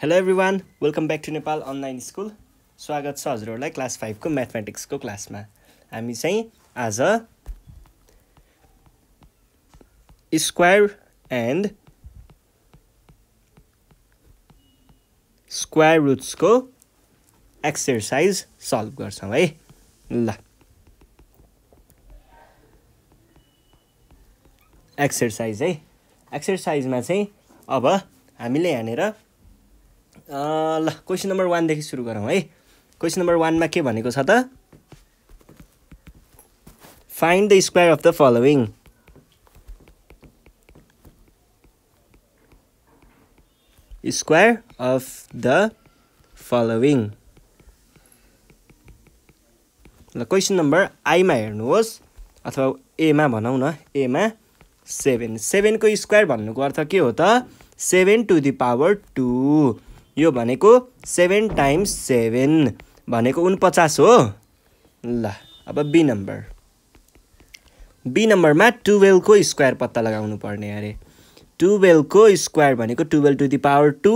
hello everyone welcome back to Nepal online school स्वागत छ हजुरहरूलाई क्लास फाइभको म्याथमेटिक्सको क्लासमा हामी चाहिँ आज स्क्वायर एन्ड स्क्वायर रुट्सको एक्सर्साइज सल्भ गर्छौँ है ल एक्सर्साइज है एक्सर्साइजमा चाहिँ अब हामीले यहाँनिर ल क्वेसन नम्बर वानदेखि सुरु गरौँ है क्वेसन नम्बर वानमा के भनेको छ त find the square of the following square of the following ल क्वेसन नम्बर आईमा हेर्नुहोस् अथवा एमा भनौँ न एमा सेभेन सेभेनको स्क्वायर भन्नुको अर्थ के हो त seven to the power two यो भनेको सेभेन टाइम्स सेभेन भनेको उनपचास हो ल अब बी नम्बर बी नम्बरमा टुवेल्भको स्क्वायर पत्ता लगाउनु पर्ने अरे टुवेल्भको स्क्वायर भनेको twelve to the power two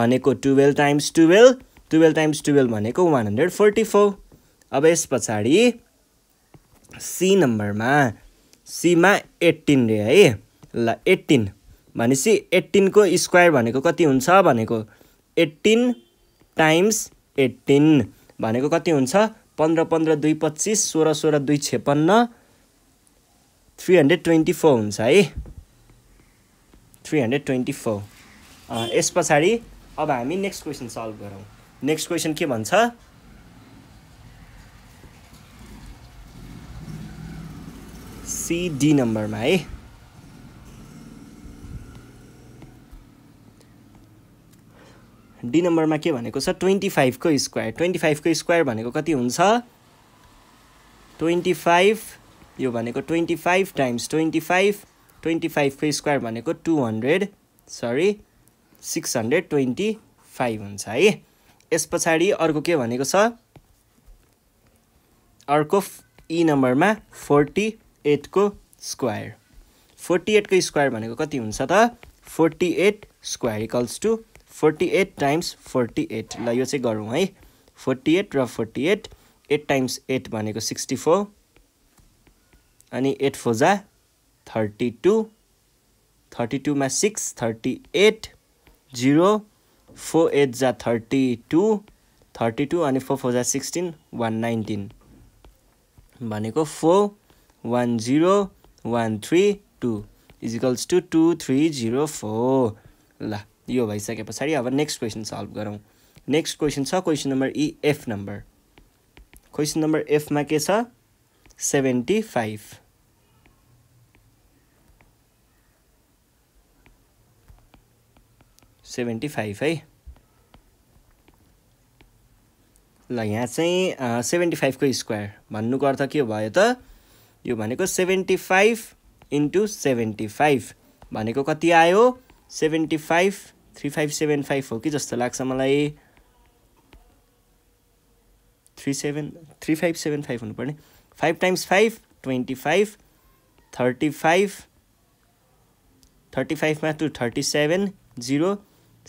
भनेको twelve times twelve twelve times twelve भनेको वान हन्ड्रेड फोर्टी फोर अब यस पछाडि सी नम्बरमा सीमा एट्टिन रे है ल एट्टिन भनेपछि एट्टिनको स्क्वायर भनेको कति हुन्छ भनेको एट्टिन टाइम्स एट्टिन भनेको कति हुन्छ पन्ध्र पन्ध्र दुई पच्चिस सोह्र सोह्र दुई छेपन्न थ्री हन्ड्रेड ट्वेन्टी फोर हुन्छ है थ्री हन्ड्रेड ट्वेन्टी फोर यस पछाडि अब हामी नेक्स्ट क्वेसन सल्भ गरौँ नेक्स्ट क्वेसन के भन्छ सिडी नम्बरमा है डी नम्बरमा के भनेको छ ट्वेन्टी फाइभको स्क्वायर ट्वेन्टी फाइभको स्क्वायर भनेको कति हुन्छ ट्वेन्टी फाइभ यो भनेको twenty five times twenty five twenty फाइभको स्क्वायर भनेको two hundred sorry six hundred twenty five हुन्छ है यस पछाडि अर्को के भनेको छ अर्को ई नम्बरमा फोर्टी एटको स्क्वायर फोर्टी एटको स्क्वायर भनेको कति हुन्छ त forty eight square equals to forty eight times forty eight ल यो चाहिँ गरौँ है फोर्टी एट र forty eight eight times eight भनेको सिक्सटी फोर अनि एट फोजा थर्टी टू थर्टी टूमा six thirty eight zero four eight जा थर्टी टू थर्टी टू अनि फोर फोर जा सिक्सटिन वान नाइन्टिन भनेको four one zero one three two equals two two three zero four ल यो भइसके पछाडि अब नेक्स्ट क्वेसन सल्भ गरौँ नेक्स्ट क्वेसन छ question number E F number question number एफमा के छ सेभेन्टी फाइभ सेभेन्टी फाइभ है ल यहाँ चाहिँ सेभेन्टी फाइभको स्क्वायर भन्नुको अर्थ के भयो त यो भनेको seventy five into seventy five भनेको कति आयो seventy five three five seven five हो कि जस्तो लाग्छ मलाई three seven three five seven five हुनुपर्ने five times five twenty five thirty five thirty फाइभमा two thirty seven zero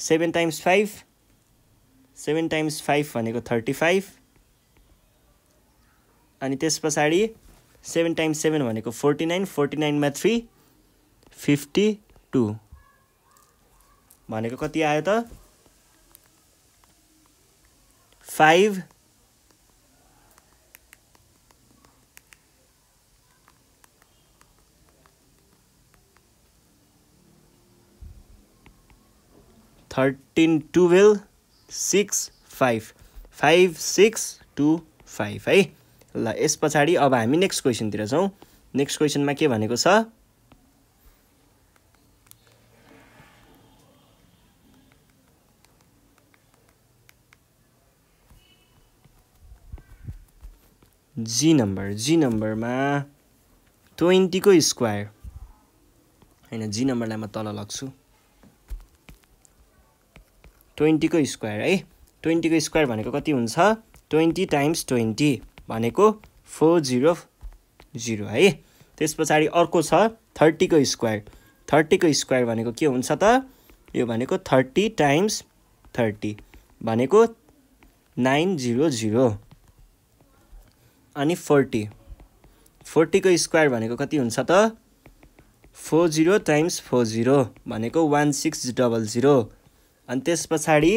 seven times five seven times five भनेको थर्टी फाइभ अनि त्यस पछाडि सेभेन टाइम्स सेभेन भनेको फोर्टी नाइन फोर्टी नाइनमा three fifty two भनेको कति आयो त five thirteen twelve six five five six two five है ल यस पछाडि अब हामी नेक्स्ट क्वेसनतिर छौँ नेक्स्ट क्वेसनमा के भनेको छ जी नम्बर जी नम्बरमा ट्वेन्टीको स्क्वायर होइन जी नम्बरलाई म तल लग्छु ट्वेन्टीको स्क्वायर है ट्वेन्टीको स्क्वायर भनेको कति हुन्छ ट्वेन्टी टाइम्स ट्वेन्टी भनेको फोर जिरो जिरो है त्यस पछाडि अर्को छ थर्टीको स्क्वायर थर्टीको स्क्वायर भनेको के हुन्छ त यो भनेको थर्टी टाइम्स थर्टी भनेको नाइन जिरो जिरो अनि फोर्टी फोर्टीको स्क्वायर भनेको कति हुन्छ त four zero times four zero भनेको वान सिक्स डबल जिरो अनि त्यस पछाडि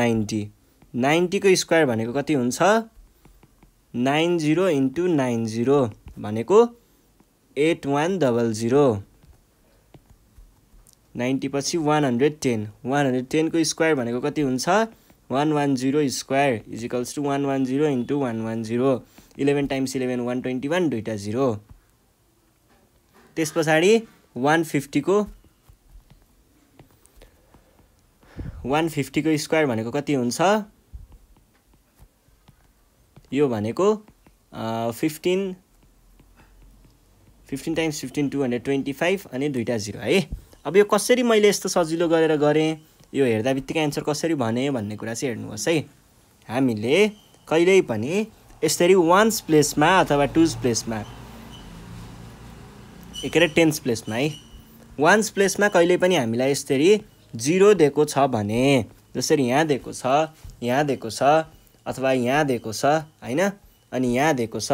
नाइन्टी नाइन्टीको स्क्वायर भनेको कति हुन्छ nine zero into nine zero भनेको eight one double zero ninety पछि one hundred ten one hundred टेनको स्क्वायर भनेको कति हुन्छ one one zero square equals to one one zero into one one zero eleven times eleven one twenty one दुईवटा zero त्यस पछाडि one फिफ्टीको one फिफ्टीको स्क्वायर भनेको कति हुन्छ यो भनेको fifteen fifteen times fifteen two hundred twenty five अनि दुईवटा जिरो है अब यो कसरी मैले यस्तो सजिलो गरेर गरेँ यो हेर्दा बित्तिकै एन्सर कसरी भने भन्ने कुरा चाहिँ हेर्नुहोस् है हामीले कहिल्यै पनि यसरी वान्स प्लेसमा अथवा टुज प्लेसमा के अरे टेन्स प्लेसमा है वान्स प्लेसमा कहिले पनि हामीलाई यसरी जिरो दिएको छ भने जसरी यहाँ दिएको छ यहाँ दिएको छ अथवा यहाँ दिएको छ होइन अनि यहाँ दिएको छ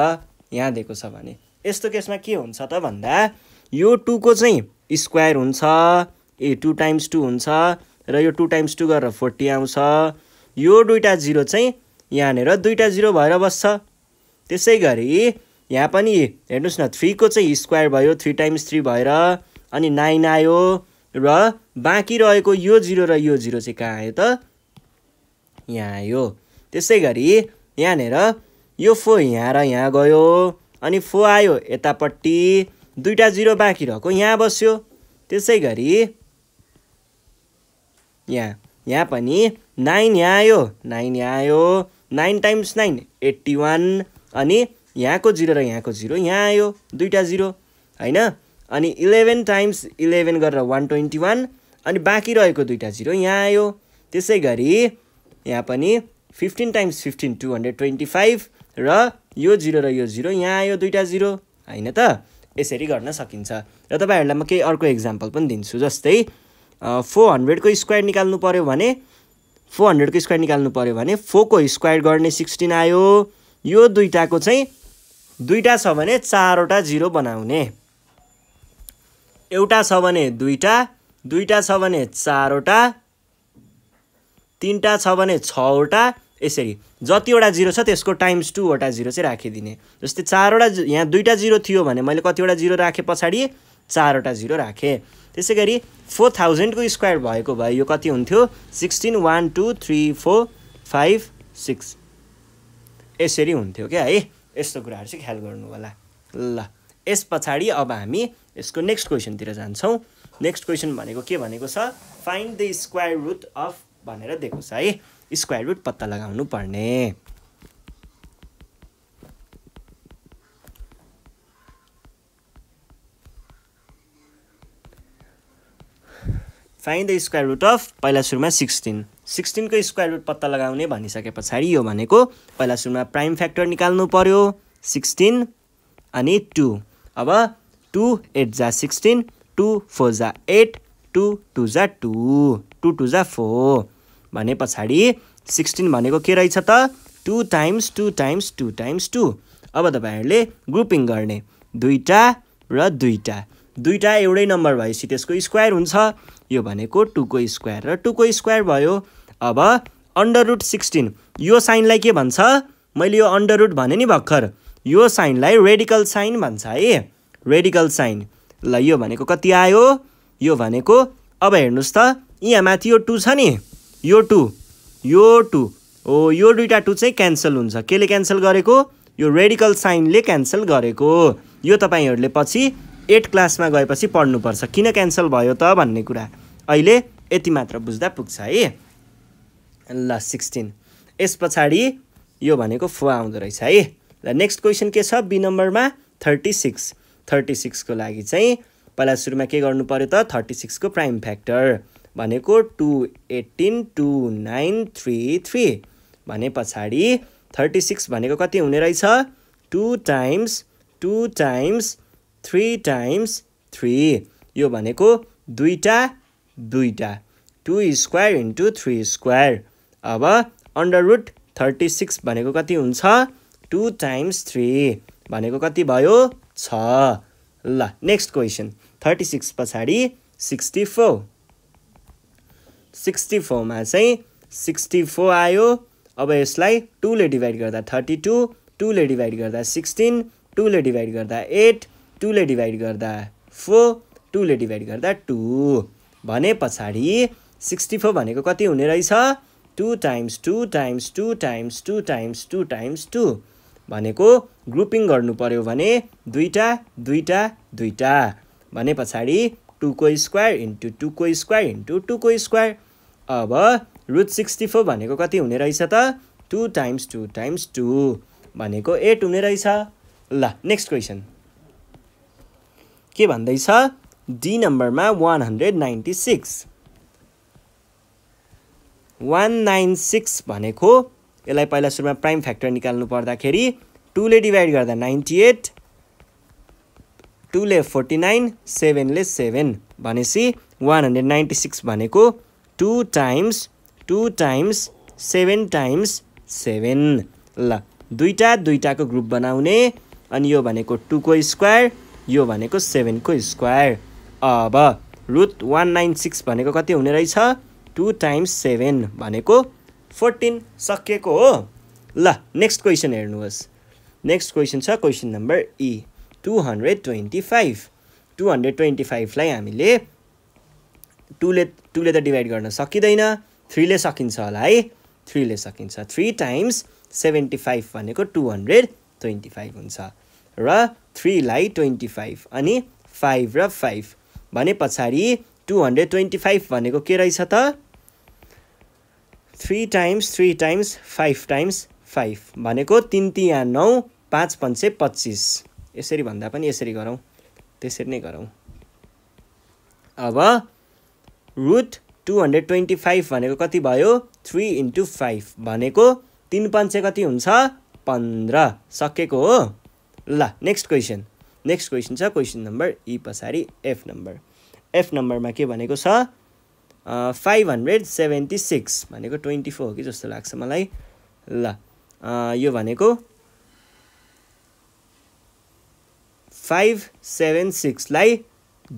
यहाँ दिएको छ भने यस्तो केसमा के हुन्छ त भन्दा यो टूको चाहिँ स्क्वायर हुन्छ ए टु टाइम्स टू हुन्छ र यो टू टाइम्स टू गरेर फोर्टी आउँछ यो दुइटा जिरो चाहिँ यहाँनिर दुईवटा जिरो भएर बस्छ त्यसै गरी यहाँ पनि हेर्नुहोस् न थ्रीको चाहिँ स्क्वायर भयो थ्री टाइम्स थ्री भएर अनि नाइन आयो र बाँकी रहेको यो जिरो र यो जिरो चाहिँ कहाँ आयो त यहाँ आयो त्यसै गरी यहाँनिर यो फो यहाँ र यहाँ गयो अनि फो आयो यतापट्टि दुईवटा जिरो बाँकी रहेको यहाँ बस्यो त्यसै गरी यहाँ यहाँ पनि नाइन यहाँ आयो नाइन यहाँ आयो nine times nine eighty one अनि यहाँको जिरो र यहाँको जिरो यहाँ आयो दुईवटा जिरो होइन अनि इलेभेन टाइम्स इलेभेन गरेर वान ट्वेन्टी वान अनि बाँकी रहेको दुईवटा जिरो यहाँ आयो त्यसै गरी यहाँ पनि fifteen times fifteen two hundred twenty five र यो जिरो र यो जिरो यहाँ आयो दुईवटा जिरो होइन त यसरी गर्न सकिन्छ र तपाईँहरूलाई म केही अर्को इक्जाम्पल पनि दिन्छु जस्तै फोर हन्ड्रेडको स्क्वायर निकाल्नु पऱ्यो भने फोर हन्ड्रेडको स्क्वायर निकाल्नु पऱ्यो भने फोरको स्क्वायर गर्ने सिक्सटिन आयो यो दुईवटाको चाहिँ दुईवटा छ भने चारवटा जिरो बनाउने एउटा छ भने दुईवटा दुईवटा छ भने चारवटा तिनवटा छ भने छवटा यसरी जतिवटा जिरो छ त्यसको टाइम्स टूवटा जिरो चाहिँ राखिदिने जस्तै चारवटा यहाँ दुईवटा जिरो थियो भने मैले कतिवटा जिरो राखेँ पछाडि चारवटा जिरो राखेँ त्यसै गरी फोर थाउजन्डको स्क्वायर भएको भए यो कति हुन्थ्यो sixteen one two three four five six यसरी हुन्थ्यो क्या है यस्तो कुराहरू चाहिँ ख्याल गर्नु होला ल यस पछाडि अब हामी यसको नेक्स्ट क्वेसनतिर जान्छौँ नेक्स्ट क्वेसन भनेको के भनेको छ find the square root of भनेर दिएको छ है स्क्वायर रुट पत्ता लगाउनु पर्ने find the square root of पहिला सुरुमा सिक्सटिन सिक्सटिनको स्क्वायर रुट पत्ता लगाउने भनिसके पछाडि यो भनेको पहिला सुरुमा प्राइम फ्याक्टर निकाल्नु पऱ्यो सिक्सटिन अनि टु अब टु एट जा सिक्सटिन टु फोर जा एट टु टु जा टु टु टु जा फोर भने पछाडि सिक्सटिन भनेको के रहेछ त two times two times two times two अब तपाईँहरूले ग्रुपिङ गर्ने दुईवटा र दुईवटा दुईवटा एउटै नम्बर भएपछि त्यसको स्क्वायर हुन्छ यो भनेको टुको स्क्वायर र टुको स्क्वायर भयो अब अन्डर रुट सिक्सटिन यो साइनलाई के भन्छ मैले यो अन्डर रुट भने नि भर्खर यो साइनलाई रेडिकल साइन भन्छ है रेडिकल साइन ल यो भनेको कति आयो यो भनेको अब हेर्नुहोस् त यहाँ माथि यो टू छ नि यो टू यो टू हो यो दुइटा टू चाहिँ क्यान्सल हुन्छ केले क्यान्सल गरेको यो रेडिकल साइनले क्यान्सल गरेको यो तपाईँहरूले पछि एट क्लासमा गएपछि पढ्नुपर्छ किन क्यान्सल भयो त भन्ने कुरा अहिले यति मात्र बुझ्दा पुग्छ है ल सिक्सटिन यस पछाडि यो भनेको फुवा आउँदो रहेछ है र नेक्स्ट क्वेसन के छ बी नम्बरमा थर्टी सिक्स थर्टी सिक्सको लागि चाहिँ पहिला सुरुमा के गर्नु पऱ्यो त थर्टी सिक्सको प्राइम फ्याक्टर भनेको two eighteen two nine three three भने पछाडि थर्टी सिक्स भनेको कति हुने रहेछ two times two times three times three यो भनेको दुईवटा दुईवटा two square into three square अब अन्डर रुट थर्टी सिक्स भनेको कति हुन्छ टु टाइम्स थ्री भनेको कति भयो छ ल नेक्स्ट क्वेसन थर्टी सिक्स पछाडि सिक्सटी फोर सिक्सटी फोरमा चाहिँ सिक्सटी फोर आयो अब यसलाई टूले डिभाइड गर्दा थर्टी टू टूले डिभाइड गर्दा सिक्सटिन टूले डिभाइड गर्दा एट टूले डिभाइड गर्दा फोर टूले डिभाइड गर्दा टू भने पछाडि सिक्सटी फोर भनेको कति हुने रहेछ two times two times two times two times two times two भनेको ग्रुपिङ गर्नु पऱ्यो भने दुईवटा दुईवटा दुईवटा भने पछाडि टूको स्क्वायर इन्टु टूको स्क्वायर इन्टु टूको स्क्वायर अब रुट सिक्सटी फोर भनेको कति हुने रहेछ त two times two times two भनेको एट हुने रहेछ ल नेक्स्ट क्वेसन के भन्दैछ डी नम्बरमा one hundred ninety six one nine six भनेको यसलाई पहिला सुरुमा प्राइम फ्याक्टर निकाल्नु पर्दाखेरि टूले डिभाइड गर्दा नाइन्टी एट टूले फोर्टी नाइन सेभेनले सेभेन भनेपछि वान हन्ड्रेड नाइन्टी सिक्स भनेको two times two times seven times seven ल दुईवटा दुईवटाको ग्रुप बनाउने अनि यो भनेको टुको स्क्वायर यो भनेको सेभेनको स्क्वायर अब रुट वान नाइन सिक्स भनेको कति हुने रहेछ टु टाइम्स सेभेन भनेको फोर्टिन सकिएको हो ल नेक्स्ट क्वेसन हेर्नुहोस् नेक्स्ट क्वेसन छ question number E two hundred twenty five two hundred twenty फाइभलाई हामीले टुले टुले त डिभाइड गर्न सकिँदैन थ्रीले सकिन्छ होला है थ्रीले सकिन्छ थ्री टाइम्स सेभेन्टी फाइभ भनेको टु हन्ड्रेड ट्वेन्टी फाइभ हुन्छ र थ्रीलाई ट्वेन्टी फाइभ अनि फाइभ र फाइभ भने पछाडि टु हन्ड्रेड ट्वेन्टी फाइभ भनेको के रहेछ त three times three times five times five भनेको तिन तिया नौ पाँच सय पच्चिस यसरी भन्दा पनि यसरी गरौँ त्यसरी नै गरौँ अब root two hundred twenty five भनेको कति भयो थ्री इन्टु फाइभ भनेको तिन पन्चे कति हुन्छ पन्ध्र सकेको हो ल नेक्स्ट क्वेसन नेक्स्ट क्वेसन छ क्वेसन नम्बर ई पछाडि एफ नम्बर एफ नम्बरमा के भनेको छ फाइभ हन्ड्रेड सेभेन्टी सिक्स भनेको ट्वेन्टी फोर हो कि जस्तो लाग्छ मलाई ल यो भनेको फाइभ सेभेन सिक्सलाई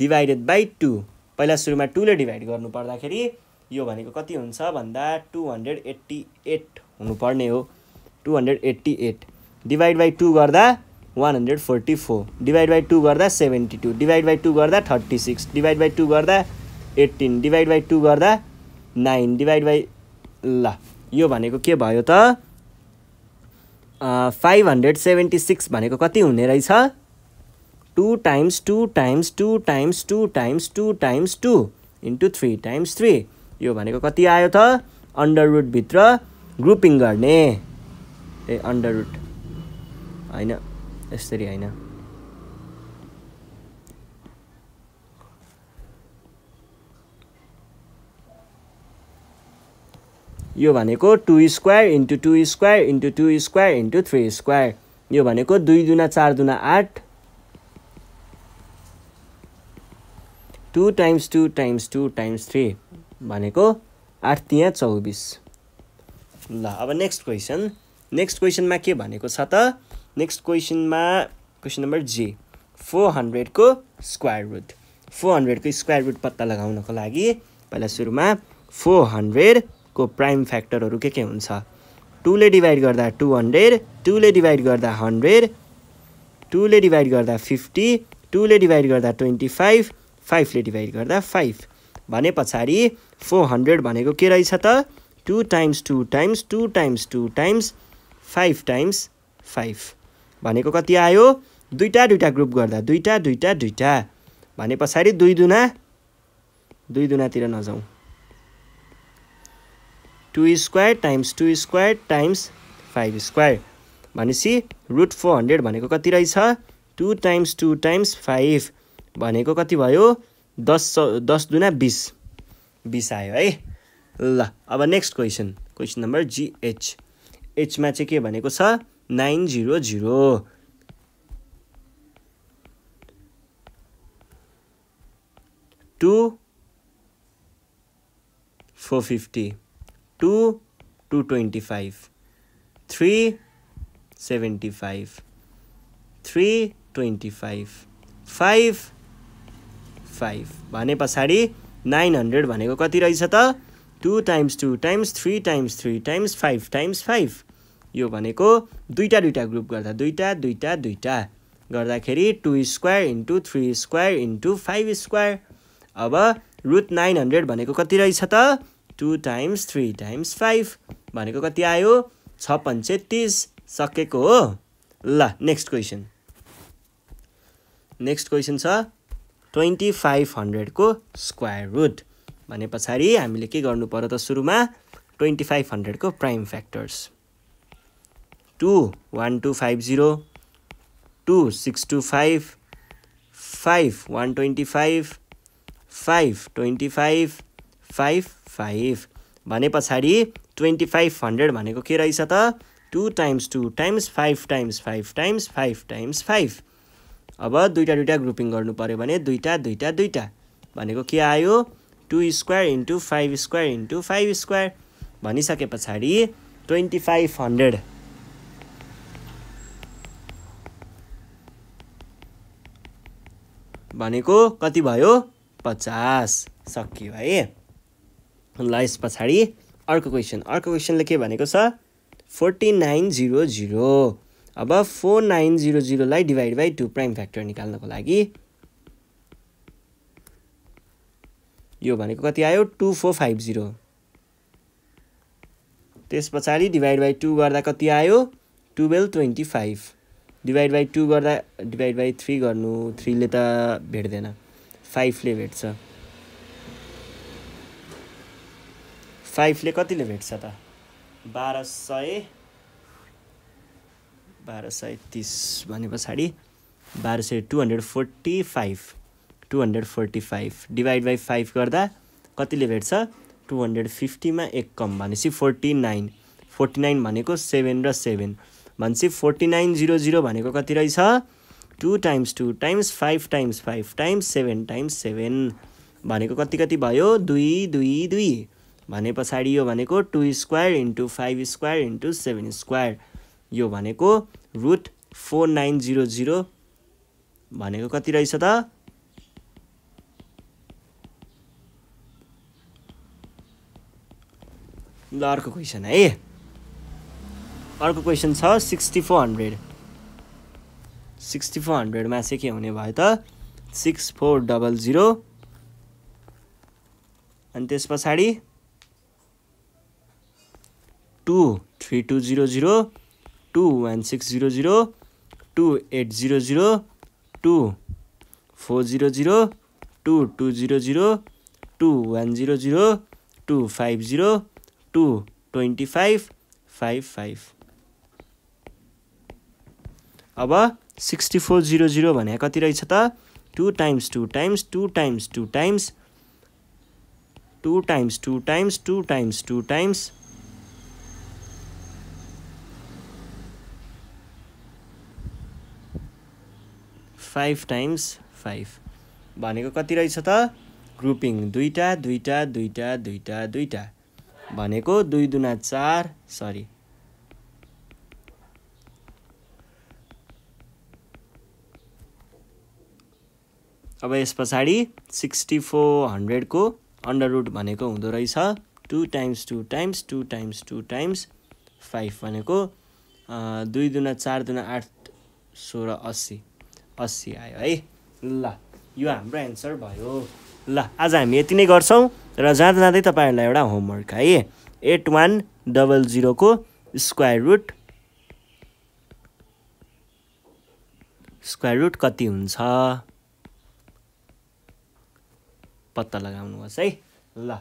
डिभाइडेड बाई टू पहिला सुरुमा टूले डिभाइड गर्नु पर्दाखेरि यो भनेको कति हुन्छ भन्दा टु हन्ड्रेड एट्टी एट हुनुपर्ने हो two hundred eighty eight divide by two गर्दा one hundred forty four divide by two गर्दा seventy two divide by two गर्दा thirty six divide by two गर्दा एट्टिन डिभाइड बाई टू गर्दा nine divide by ल यो भनेको के भयो त फाइभ हन्ड्रेड सेभेन्टी सिक्स भनेको कति हुने रहेछ two times two times two times two times two times two into three times three यो भनेको कति आयो त अन्डर रुटभित्र ग्रुपिङ गर्ने ए अन्डर रुट होइन यसरी होइन यो भनेको two square into two square into two square into three square यो भनेको दुई दुना चार दुना आठ two times two times two times three भनेको आठ तिहाँ चौबिस ल अब नेक्स्ट क्वेसन नेक्स्ट क्वेसनमा के भनेको छ त नेक्स्ट क्वेसनमा क्वेसन नम्बर जे फोर हन्ड्रेडको स्क्वायर रुट फोर हन्ड्रेडको स्क्वायर रुट पत्ता लगाउनको लागि पहिला सुरुमा फोर हन्ड्रेडको प्राइम फ्याक्टरहरू के के हुन्छ टूले डिभाइड गर्दा टू हन्ड्रेड टूले डिभाइड गर्दा हन्ड्रेड टूले डिभाइड गर्दा फिफ्टी टूले डिभाइड गर्दा ट्वेन्टी फाइभ फाइभले डिभाइड गर्दा फाइभ भने पछाडि फोर हन्ड्रेड भनेको के रहेछ त two times two times two times two times five times five भनेको कति आयो दुईवटा दुईवटा ग्रुप गर्दा दुईवटा दुईवटा दुईवटा भने पछाडि दुई दुना दुई दुनातिर नजाउँ two square times two square times five square भनेपछि रुट फोर हन्ड्रेड भनेको कति रहेछ two times two times five भनेको कति भयो दस सौ दस दुना बिस बिस आयो है ल अब next question question number G H एचमा चाहिँ के भनेको छ nine zero zero two four fifty two two twenty five three seventy five three twenty five five five भने पछाडि नाइन हन्ड्रेड भनेको कति रहेछ त two times two times three times three times five times five यो भनेको दुईवटा दुईवटा ग्रुप गर्दा दुईवटा दुईवटा दुईवटा गर्दाखेरि two square into three square into five square अब रुट नाइन हन्ड्रेड भनेको कति रहेछ त two times three times five भनेको कति आयो छ पन्चे तिस सकेको हो ल नेक्स्ट क्वेसन नेक्स्ट क्वेसन छ ट्वेन्टी फाइभ हन्ड्रेडको स्क्वायर रुट भने पछाडि हामीले के गर्नु पर्यो त सुरुमा ट्वेन्टी फाइभ हन्ड्रेडको prime factors two one two five zero two six two five five one twenty five five twenty five five five भने पछाडि ट्वेन्टी फाइभ हन्ड्रेड भनेको के रहेछ त two times two times five times five times five times five अब दुईवटा दुईवटा grouping गर्नु पऱ्यो भने दुईवटा दुईवटा दुईवटा भनेको के आयो two square into five square into five square भनिसके पछाडि ट्वेन्टी फाइभ हन्ड्रेड भनेको कति भयो पचास सकियो है ल यस पछाडि अर्को क्वेसन अर्को क्वेसनले के भनेको छ फोर्टी नाइन जिरो जिरो अब फोर नाइन जिरो जिरोलाई divide by two prime factor निकाल्नको लागि यो भनेको कति आयो टू फोर फाइभ जिरो त्यस पछाडि डिभाइड बाई टू गर्दा कति आयो twelve twenty five divide by two गर्दा डिभाइड बाई थ्री गर्नु थ्रीले त भेट्दैन फाइभले भेट्छ फाइभले कतिले भेट्छ त बाह्र सय बाह्र सय तिस भने पछाडि बाह्र सय two hundred forty five two hundred forty five divide by five गर्दा कतिले भेट्छ टु हन्ड्रेड फिफ्टीमा एक कम भनेपछि फोर्टी नाइन फोर्टी नाइन भनेको सेभेन र सेभेन भनेपछि फोर्टी नाइन जिरो जिरो भनेको कति रहेछ two times two times five times five times seven times seven भनेको कति कति भयो दुई दुई दुई भने पछाडि यो भनेको two square into five square into seven square यो भनेको root four nine zero zero भनेको कति रहेछ त ल अर्को क्वेसन है अर्को क्वेसन छ sixty four hundred sixty four हन्ड्रेडमा चाहिँ के हुने भयो त सिक्स फोर डबल जिरो अनि त्यस पछाडि two three two zero zero two one six zero zero two eight zero zero two four zero zero two two zero zero two one zero zero two five zero two twenty five five five अब sixty four zero zero भने कति रहेछ त two times two times two times two times two times two times two times two times five times five भनेको कति रहेछ त grouping दुईवटा दुईवटा दुईवटा दुईवटा दुईवटा भनेको दुई दुना चार सरी अब यस पछाडि सिक्सटी फोर हन्ड्रेडको अन्डर रुट भनेको हुँदो रहेछ two times two times two times two times five भनेको दुई दुना चार दुना आठ सोह्र अस्सी अस्सी आयो है ल यो हाम्रो एन्सर भयो ल आज हामी यति नै गर्छौँ र जाँदा जाँदै तपाईँहरूलाई एउटा होमवर्क है एट वान डबल जिरोको स्क्वायर रुट स्क्वायर रुट कति हुन्छ पत्ता लगाउनुहोस् है ल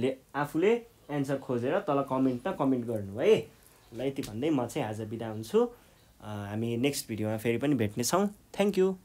ले आफूले एन्सर खोजेर तल कमेन्टमा कमेन्ट गर्नु है ल यति भन्दै म चाहिँ आज बिदा हुन्छु हामी नेक्स्ट भिडियोमा फेरि पनि भेट्नेछौँ थ्याङ्क यू